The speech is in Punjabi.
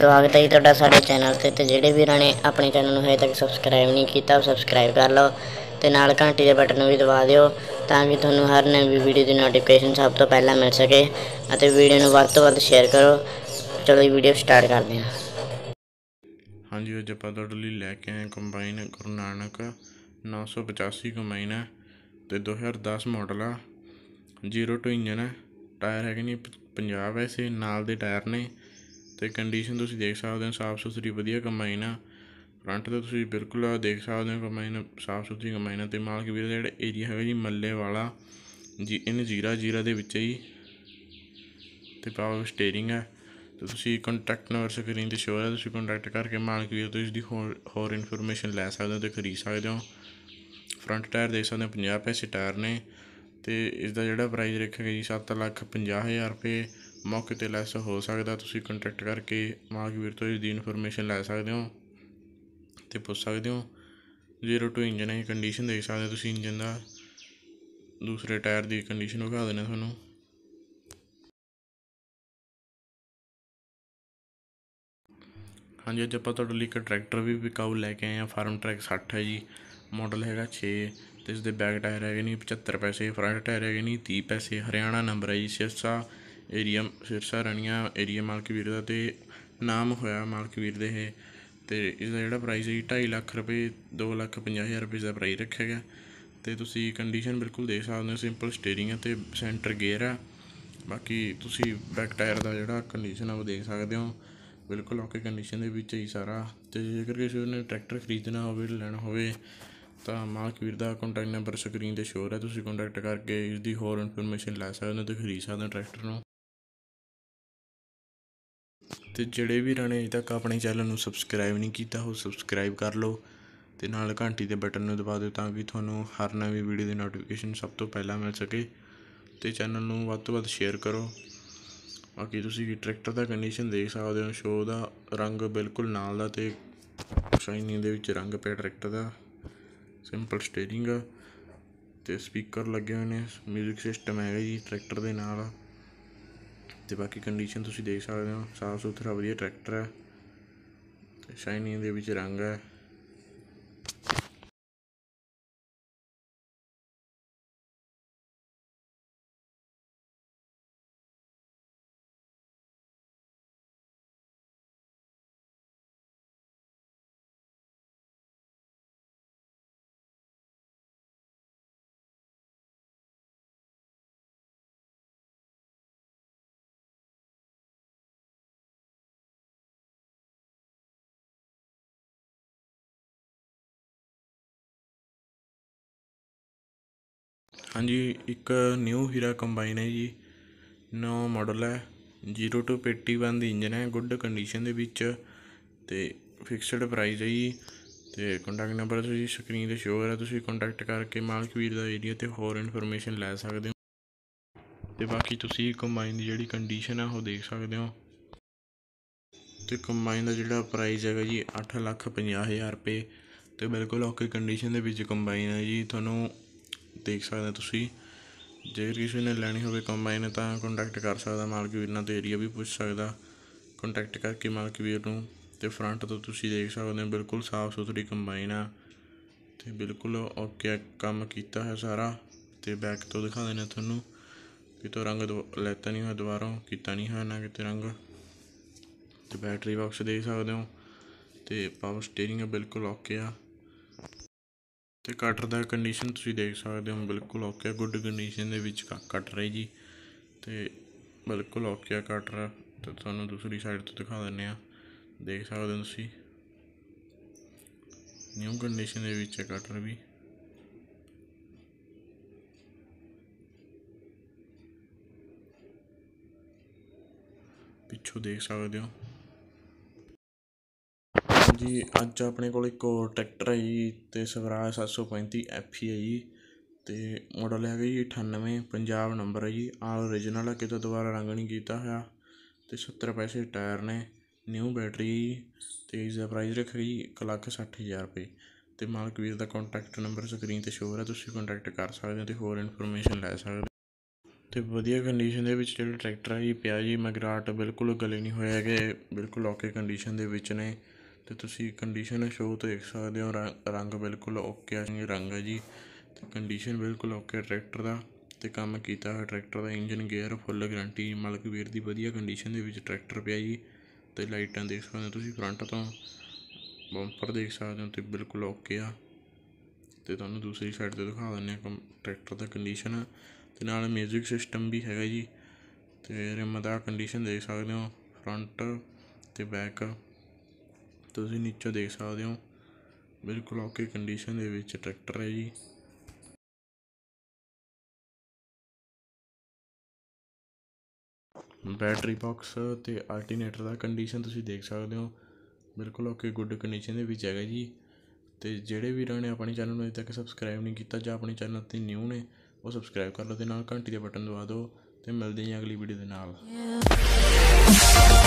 ਸਵਾਗਤ ਹੈ ਤੁਹਾਡਾ ਸਾਡੇ ਚੈਨਲ ਤੇ ਤੇ ਜਿਹੜੇ ਵੀ ਨੇ ਆਪਣੇ ਚੈਨਲ ਨੂੰ ਹਜੇ ਤੱਕ ਸਬਸਕ੍ਰਾਈਬ ਨਹੀਂ ਕੀਤਾ ਉਹ ਸਬਸਕ੍ਰਾਈਬ ਕਰ ਲਓ ਤੇ ਨਾਲ ਘੰਟੀ ਦੇ ਬਟਨ ਨੂੰ ਵੀ ਦਬਾ ਦਿਓ ਤਾਂ ਕਿ ਤੁਹਾਨੂੰ ਹਰ ਨਵੀਂ ਵੀਡੀਓ ਦੀ ਨੋਟੀਫਿਕੇਸ਼ਨ ਸਭ ਤੋਂ ਪਹਿਲਾਂ ਮਿਲ ਸਕੇ ਅਤੇ ਵੀਡੀਓ ਨੂੰ ਵੱਧ ਤੋਂ ਵੱਧ ਸ਼ੇਅਰ ਕਰੋ ਚਲੋ ਵੀਡੀਓ ਸਟਾਰਟ ਕਰਦੇ ਹਾਂ ਹਾਂਜੀ ਅੱਜ ਆਪਾਂ ਤੁਹਾਡੇ ਲਈ ਲੈ ਕੇ ਆਏ ਕੰਬਾਈਨ ਗੁਰੂ ਨਾਨਕ 985 ਕੰਬਾਈਨ ਹੈ ਤੇ 2010 ਮਾਡਲ ਆ 0 ਟੂ ਇੰਜਨ ਹੈ ਟਾਇਰ ਹੈਗੇ ਨਹੀਂ ਪੰਜਾਬ ਐਸੇ ਨਾਲ ਦੇ ਟਾਇਰ ਨੇ ਤੇ ਕੰਡੀਸ਼ਨ ਤੁਸੀਂ ਦੇਖ ਸਕਦੇ ਹੋ ਸਾਫ ਸੁਥਰੀ ਵਧੀਆ ਕੰਬਾਈਨ ਆ ਫਰੰਟ ਤੇ ਤੁਸੀਂ ਬਿਲਕੁਲ ਦੇਖ ਸਕਦੇ ਹੋ ਕੰਬਾਈਨ ਸਾਫ ਸੁਥਰੀ ਕੰਬਾਈਨ ਤੇ ਮਾਲਕ ਵੀਰ ਦਾ ਜਿਹੜਾ ਏਰੀਆ ਹੈਗਾ ਜੀ ਮੱਲੇ ਵਾਲਾ ਜੀ ਇਹਨ ਜੀਰਾ ਜੀਰਾ ਦੇ ਵਿੱਚ ਹੀ ਤੇ ਪਾਵਰ ਸਟੀering ਹੈ ਤੇ ਤੁਸੀਂ ਕੰਟੈਕਟ ਨੰਬਰ ਸਕਰੀਨ ਤੇ ਸ਼ੋਅ ਹੈ ਤੁਸੀਂ ਕੰਟੈਕਟ ਕਰਕੇ ਮਾਲਕ ਵੀਰ ਤੋਂ ਇਸ ਦੀ ਹੋਰ ਇਨਫੋਰਮੇਸ਼ਨ ਲੈ ਸਕਦੇ ਹੋ ਤੇ ਖਰੀਦ ਸਕਦੇ ਹੋ ਫਰੰਟ ਟਾਇਰ ਦੇਖ ਸਕਦੇ ਹੋ 50 ਪੈਸੇ ਟਾਇਰ ਨੇ ਤੇ ਇਸ ਦਾ ਜਿਹੜਾ ਪ੍ਰਾਈਸ ਰੱਖਿਆ ਗਿਆ ਜੀ 7 ਲੱਖ 50 ਹਜ਼ਾਰ ਰੁਪਏ ਮੌਕੇ 'ਤੇ ਲੈਸ ਹੋ ਸਕਦਾ ਤੁਸੀਂ ਕੰਟੈਕਟ ਕਰਕੇ ਮਾਗਵੀਰ ਵੀਰ ਤੋਂ ਇਸ ਦੀ ਇਨਫੋਰਮੇਸ਼ਨ ਲੈ ਸਕਦੇ ਹੋ ਤੇ ਪੁੱਛ ਸਕਦੇ ਹੋ ਜ਼ੀਰੋ ਟੂ ਇੰਜਨ ਹੈ ਕੰਡੀਸ਼ਨ ਦੇਖ ਸਕਦੇ ਹੋ ਤੁਸੀਂ ਇੰਜਨ ਦਾ ਦੂਸਰੇ ਟਾਇਰ ਦੀ ਕੰਡੀਸ਼ਨ ਵਿਖਾ ਦੇਣਾ ਤੁਹਾਨੂੰ ਹਾਂਜੀ ਅੱਜ ਆਪਾਂ ਤੁਹਾਡੇ ਲਈ ਇੱਕ ਟਰੈਕਟਰ ਵੀ ਵਿਕਾਉ ਲੈ ਕੇ ਆਏ ਆ ਫਾਰਮ ਟਰੈਕ 60 ਹੈ ਜੀ ਮਾਡਲ ਹੈਗਾ 6 ਤੇ ਇਸ ਦੇ ਬੈਕ ਟਾਇਰ ਹੈਗੇ ਨਹੀਂ 75 ਪੈਸੇ ਫਰੰਟ ਟਾਇਰ ਹੈਗੇ ਨਹੀਂ 30 ਪੈਸੇ ਹਰਿਆਣਾ ਨੰਬਰ ਹੈ ਜੀ ਸਿਰਸਾ ਏਰੀਆ ਸਿਰਸਾ ਰਣੀਆਂ ਏਰੀਆ ਮਾਲਕ ਵੀਰ ਦਾ ਤੇ ਨਾਮ ਹੋਇਆ ਮਾਲਕ ਵੀਰ ਦੇ ਤੇ ਇਸ ਦਾ ਜਿਹੜਾ ਪ੍ਰਾਈਸ ਹੈ 2.5 ਲੱਖ ਰੁਪਏ ਦੋ ਲੱਖ ਪੰਜਾਹ ਹਜ਼ਾਰ ਰੁਪਏ ਦਾ ਪ੍ਰਾਈਸ ਰੱਖਿਆ ਗਿਆ ਤੇ ਤੁਸੀਂ ਕੰਡੀਸ਼ਨ ਬਿਲਕੁਲ ਦੇਖ ਸਕਦੇ ਹੋ ਸਿੰਪਲ ਸਟੀਅਰਿੰਗ ਹੈ ਤੇ ਸੈਂਟਰ ਗੇਅਰ ਆ ਬਾਕੀ ਤੁਸੀਂ ਬੈਕ ਟਾਇਰ ਦਾ ਜਿਹੜਾ ਕੰਡੀਸ਼ਨ ਆ ਉਹ ਦੇਖ ਸਕਦੇ ਹੋ ਬਿਲਕੁਲ ਓਕੇ ਕੰਡੀਸ਼ਨ ਦੇ ਵਿੱਚ ਹੀ ਸਾਰਾ ਤੇ ਜੇਕਰ ਕਿਸੇ ਨੇ ਟਰੈਕਟਰ ਖਰੀਦਣਾ ਹੋਵੇ ਲੈਣਾ ਹੋਵੇ ਤਾਂ ਮਾਲਕ ਵੀਰ ਦਾ ਕੰਟੈਕਟ ਨੰਬਰ ਸਕਰੀਨ ਤੇ ਸ਼ੋਅ ਹੈ ਤੁਸੀਂ ਕੰਟੈਕਟ ਕਰਕੇ ਇਸ ਦੀ ਹੋਰ ਇਨਫੋਰਮੇਸ਼ਨ ਲੈ ਸਕਦੇ ਹੋ ਤੇ ਖਰੀਦ ਸਕਦੇ ਹੋ ਟਰੈਕਟਰ ਨੂੰ ਤੇ ਜਿਹੜੇ ਵੀ ਰਣੇ ਅਜੇ ਤੱਕ ਆਪਣੇ ਚੈਨਲ ਨੂੰ ਸਬਸਕ੍ਰਾਈਬ ਨਹੀਂ ਕੀਤਾ ਹੋ ਸਬਸਕ੍ਰਾਈਬ ਕਰ ਲਓ ਤੇ ਨਾਲ ਘੰਟੀ ਦੇ ਬਟਨ ਨੂੰ ਦਬਾ ਦਿਓ ਤਾਂ ਕਿ ਤੁਹਾਨੂੰ ਹਰ ਨਵੀਂ ਵੀਡੀਓ ਦੀ ਨੋਟੀਫਿਕੇਸ਼ਨ ਸਭ ਤੋਂ ਪਹਿਲਾਂ ਮਿਲ ਸਕੇ ਤੇ ਚੈਨਲ ਨੂੰ ਵੱਧ ਤੋਂ ਵੱਧ ਸ਼ੇਅਰ ਕਰੋ ਬਾਕੀ ਤੁਸੀਂ ਟਰੈਕਟਰ ਦਾ ਕੰਡੀਸ਼ਨ ਦੇਖ ਸਕਦੇ ਹੋ ਸ਼ੋ ਦਾ ਰੰਗ ਬਿਲਕੁਲ ਨਾਲ ਦਾ ਤੇ ਸ਼ਾਈਨਿੰਗ ਦੇ ਵਿੱਚ ਰੰਗ ਪਿਆ ਟਰੈਕਟਰ ਦਾ ਸਿੰਪਲ ਸਟੀਅਰਿੰਗ ਤੇ ਸਪੀਕਰ ਲੱਗੇ ਹੋਏ ਨੇ 뮤직 ਸਿਸਟਮ ਹੈਗਾ ਜੀ ਟਰੈਕਟਰ ਦੇ ਨਾਲ ਤੇ ਬਾਕੀ ਕੰਡੀਸ਼ਨ ਤੁਸੀਂ ਦੇਖ ਸਕਦੇ ਹੋ ਸਾਫ ਸੁਥਰਾ ਵਧੀਆ ਟਰੈਕਟਰ ਹੈ ਸ਼ਾਈਨਿੰਗ ਦੇ ਵਿੱਚ ਰੰਗ ਹੈ ਹਾਂਜੀ ਇੱਕ ਨਿਊ ਹੀਰਾ ਕੰਬਾਈਨ ਹੈ ਜੀ ਨਵਾਂ ਮਾਡਲ ਹੈ 0 ਟੂ ਪੇਟੀ ਦੀ ਇੰਜਨ ਹੈ ਗੁੱਡ ਕੰਡੀਸ਼ਨ ਦੇ ਵਿੱਚ ਤੇ ਫਿਕਸਡ ਪ੍ਰਾਈਸ ਹੈ ਜੀ ਤੇ ਕੰਟੈਕਟ ਨੰਬਰ ਤੁਸੀਂ ਸਕਰੀਨ ਤੇ ਸ਼ੋਅ ਹੋ ਰਿਹਾ ਤੁਸੀਂ ਕੰਟੈਕਟ ਕਰਕੇ ਮਾਲਕ ਵੀਰ ਦਾ ਏਰੀਆ ਤੇ ਹੋਰ ਇਨਫੋਰਮੇਸ਼ਨ ਲੈ ਸਕਦੇ ਹੋ ਤੇ ਬਾਕੀ ਤੁਸੀਂ ਕੰਬਾਈਨ ਦੀ ਜਿਹੜੀ ਕੰਡੀਸ਼ਨ ਹੈ ਉਹ ਦੇਖ ਸਕਦੇ ਹੋ ਤੇ ਕੰਬਾਈਨ ਦਾ ਜਿਹੜਾ ਪ੍ਰਾਈਸ ਹੈਗਾ ਜੀ 8,50,000 ਰੁਪਏ ਤੇ ਬਿਲਕੁਲ ਓਕੇ ਕੰਡੀਸ਼ਨ ਦੇ ਵਿੱਚ ਕੰਬਾਈਨ ਹੈ ਜੀ ਤੁਹਾਨੂੰ ਦੇਖ ਸਕਦੇ ਤੁਸੀਂ ਜੇਕਰ ਕਿਸੇ ਨੇ ਲੈਣੀ ਹੋਵੇ ਕੰਬਾਈਨ ਤਾਂ ਕੰਟੈਕਟ ਕਰ ਸਕਦਾ ਮਾਲਕ ਵੀਰ ਨਾਲ ਤੇ ਏਰੀਆ ਵੀ ਪੁੱਛ ਸਕਦਾ ਕੰਟੈਕਟ ਕਰਕੇ ਮਾਲਕ ਵੀਰ ਨੂੰ ਤੇ ਫਰੰਟ ਤੋਂ ਤੁਸੀਂ ਦੇਖ ਸਕਦੇ ਹੋ ਬਿਲਕੁਲ ਸਾਫ਼ ਸੁਥਰੀ ਕੰਬਾਈਨ ਆ ਤੇ ਬਿਲਕੁਲ ਓਕੇ ਕੰਮ ਕੀਤਾ ਹੈ ਸਾਰਾ ਤੇ ਬੈਕ ਤੋਂ ਦਿਖਾ ਦੇਣਾ ਤੁਹਾਨੂੰ ਕਿ ਤੋ ਰੰਗ ਲੈਤਾ ਨਹੀਂ ਹੋਇਆ ਦੁਬਾਰਾ ਕੀਤਾ ਨਹੀਂ ਹੋਇਆ ਨਾ ਕਿਤੇ ਰੰਗ ਤੇ ਬੈਟਰੀ ਬਾਕਸ ਦੇਖ ਸਕਦੇ ਹੋ ਤੇ ਪਾਵਰ ਸਟੀering ਬਿਲਕੁਲ ਓਕੇ ਆ ਤੇ ਕਟਰ ਦਾ ਕੰਡੀਸ਼ਨ ਤੁਸੀਂ ਦੇਖ ਸਕਦੇ ਹੋ ਬਿਲਕੁਲ ਓਕੇ ਗੁੱਡ ਕੰਡੀਸ਼ਨ ਦੇ ਵਿੱਚ ਕੱਟ ਰਹੀ ਜੀ ਤੇ ਬਿਲਕੁਲ ਓਕੇ ਆ ਕਟਰ ਤੇ ਤੁਹਾਨੂੰ ਦੂਸਰੀ ਸਾਈਡ ਤੋਂ ਦਿਖਾ ਦਿੰਨੇ ਆ ਦੇਖ ਸਕਦੇ ਹੋ ਤੁਸੀਂ ਨਿਊ ਕੰਡੀਸ਼ਨ ਦੇ ਵਿੱਚ ਕਟਰ ਵੀ ਪਿੱਛੋਂ ਦੇਖ ਸਕਦੇ ਹੋ ਅੱਜ ਆਪਣੇ ਕੋਲ ਇੱਕ ਹੋਰ ਟਰੈਕਟਰ ਹੈ ਜੀ ਤੇ ਸਵਰਾਜ 735 ਸੌ e ਹੈ ਜੀ ਤੇ ਮਾਡਲ ਹੈਗਾ ਜੀ 98 ਪੰਜਾਬ ਨੰਬਰ ਹੈ ਜੀ ਆਲ origignal ਹੈ ਕਿਤੇ ਦੁਬਾਰਾ ਰੰਗ ਨਹੀਂ ਕੀਤਾ ਹੋਇਆ ਤੇ 70 ਪੈਸੇ ਟਾਇਰ ਨੇ ਨਿਊ ਬੈਟਰੀ ਤੇ ਇਸ ਦਾ ਪ੍ਰਾਈਸ ਰੱਖਿਆ ਜੀ 160000 ਰੁਪਏ ਤੇ ਮਾਲਕ ਵੀਰ ਦਾ ਕੰਟੈਕਟ ਨੰਬਰ ਸਕਰੀਨ 'ਤੇ ਸ਼ੋਅ ਹੈ ਤੁਸੀਂ ਕੰਟੈਕਟ ਕਰ ਸਕਦੇ ਹੋ ਤੇ ਹੋਰ ਇਨਫੋਰਮੇਸ਼ਨ ਲੈ ਸਕਦੇ ਤੇ ਵਧੀਆ ਕੰਡੀਸ਼ਨ ਦੇ ਵਿੱਚ ਜਿਹੜਾ ਟਰੈਕਟਰ ਹੈ ਜੀ ਪਿਆ ਜੀ ਮਗਰਾਟ ਬਿਲਕੁਲ ਗਲੇ ਨਹੀਂ ਹੋਇਆ ਹੈਗੇ ਬਿਲਕੁਲ ਓਕੇ ਕੰਡੀਸ਼ਨ ਦੇ ਵਿੱਚ ਨੇ ਤੇ ਤੁਸੀਂ ਕੰਡੀਸ਼ਨ ਸ਼ੋ ਤੋਂ ਦੇਖ ਸਕਦੇ ਹੋ ਰੰਗ ਬਿਲਕੁਲ ਓਕੇ ਆ ਰੰਗ ਹੈ ਜੀ ਤੇ ਕੰਡੀਸ਼ਨ ਬਿਲਕੁਲ ਓਕੇ ਟਰੈਕਟਰ ਦਾ ਤੇ ਕੰਮ ਕੀਤਾ ਹੋਇਆ ਟਰੈਕਟਰ ਦਾ ਇੰਜਨ ਗੇਅਰ ਫੁੱਲ ਗਾਰੰਟੀ ਮਲਕ ਵੀਰ ਦੀ ਵਧੀਆ ਕੰਡੀਸ਼ਨ ਦੇ ਵਿੱਚ ਟਰੈਕਟਰ ਪਿਆ ਜੀ ਤੇ ਲਾਈਟਾਂ ਦੇਖ ਸਕਦੇ ਹੋ ਤੁਸੀਂ ਫਰੰਟ ਤੋਂ ਬੰਪਰ ਦੇਖ ਸਕਦੇ ਹੋ ਤੇ ਬਿਲਕੁਲ ਓਕੇ ਆ ਤੇ ਤੁਹਾਨੂੰ ਦੂਸਰੀ ਸਾਈਡ ਤੇ ਦਿਖਾ ਦਿੰਨੇ ਆ ਟਰੈਕਟਰ ਦਾ ਕੰਡੀਸ਼ਨ ਤੇ ਨਾਲ ਮਿਊਜ਼ਿਕ ਸਿਸਟਮ ਵੀ ਹੈਗਾ ਜੀ ਤੇ ਰਿਮ ਦਾ ਕੰਡੀਸ਼ਨ ਦੇਖ ਸਕਦੇ ਹੋ ਫਰੰਟ ਤੇ ਬੈਕ ਤੁਸੀਂ ਨੀਚੋਂ ਦੇਖ ਸਕਦੇ ਹੋ ਬਿਲਕੁਲ ਓਕੇ ਕੰਡੀਸ਼ਨ ਦੇ ਵਿੱਚ ਟਰੈਕਟਰ ਹੈ ਜੀ ਬੈਟਰੀ ਬਾਕਸ ਤੇ ਆਲਟਰਨੇਟਰ ਦਾ ਕੰਡੀਸ਼ਨ ਤੁਸੀਂ ਦੇਖ ਸਕਦੇ ਹੋ ਬਿਲਕੁਲ ਓਕੇ ਗੁੱਡ ਕੰਡੀਸ਼ਨ ਦੇ ਵਿੱਚ ਹੈਗਾ ਜੀ ਤੇ ਜਿਹੜੇ ਵੀਰਾਂ ਨੇ ਆਪਣੇ ਚੈਨਲ ਨੂੰ ਅਜੇ ਤੱਕ ਸਬਸਕ੍ਰਾਈਬ ਨਹੀਂ ਕੀਤਾ ਜਾਂ ਆਪਣੇ ਚੈਨਲ ਤੇ ਨਿਊ ਨੇ ਉਹ ਸਬਸਕ੍ਰਾਈਬ ਕਰ ਲਓ ਤੇ ਨਾਲ ਘੰਟੀ ਦੇ ਬਟਨ ਦਬਾ ਦਿਓ ਤੇ ਮਿਲਦੇ ਹਾਂ ਅਗਲੀ ਵੀਡੀਓ ਦੇ ਨਾਲ